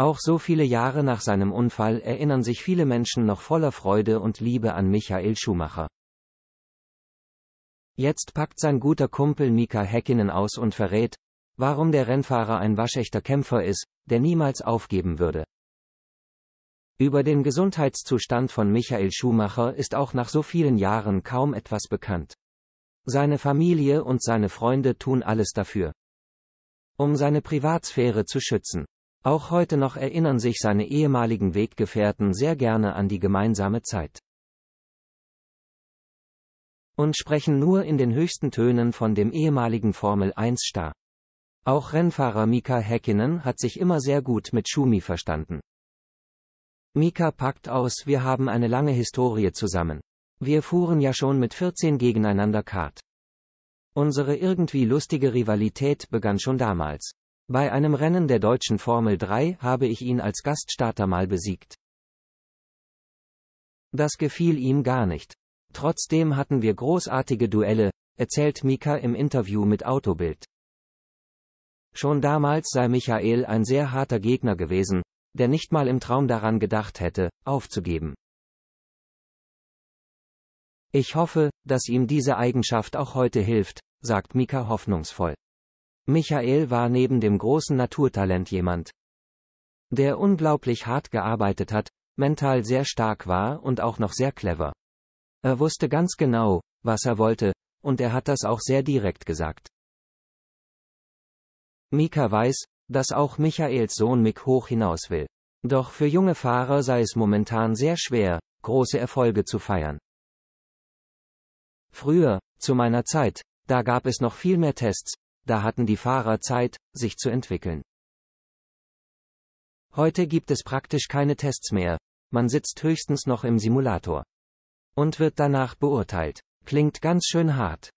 Auch so viele Jahre nach seinem Unfall erinnern sich viele Menschen noch voller Freude und Liebe an Michael Schumacher. Jetzt packt sein guter Kumpel Mika Häkkinen aus und verrät, warum der Rennfahrer ein waschechter Kämpfer ist, der niemals aufgeben würde. Über den Gesundheitszustand von Michael Schumacher ist auch nach so vielen Jahren kaum etwas bekannt. Seine Familie und seine Freunde tun alles dafür, um seine Privatsphäre zu schützen. Auch heute noch erinnern sich seine ehemaligen Weggefährten sehr gerne an die gemeinsame Zeit. Und sprechen nur in den höchsten Tönen von dem ehemaligen Formel 1-Star. Auch Rennfahrer Mika Häkkinen hat sich immer sehr gut mit Schumi verstanden. Mika packt aus, wir haben eine lange Historie zusammen. Wir fuhren ja schon mit 14 gegeneinander Kart. Unsere irgendwie lustige Rivalität begann schon damals. Bei einem Rennen der deutschen Formel 3 habe ich ihn als Gaststarter mal besiegt. Das gefiel ihm gar nicht. Trotzdem hatten wir großartige Duelle, erzählt Mika im Interview mit Autobild. Schon damals sei Michael ein sehr harter Gegner gewesen, der nicht mal im Traum daran gedacht hätte, aufzugeben. Ich hoffe, dass ihm diese Eigenschaft auch heute hilft, sagt Mika hoffnungsvoll. Michael war neben dem großen Naturtalent jemand, der unglaublich hart gearbeitet hat, mental sehr stark war und auch noch sehr clever. Er wusste ganz genau, was er wollte, und er hat das auch sehr direkt gesagt. Mika weiß, dass auch Michaels Sohn Mick hoch hinaus will. Doch für junge Fahrer sei es momentan sehr schwer, große Erfolge zu feiern. Früher, zu meiner Zeit, da gab es noch viel mehr Tests, da hatten die Fahrer Zeit, sich zu entwickeln. Heute gibt es praktisch keine Tests mehr, man sitzt höchstens noch im Simulator. Und wird danach beurteilt. Klingt ganz schön hart.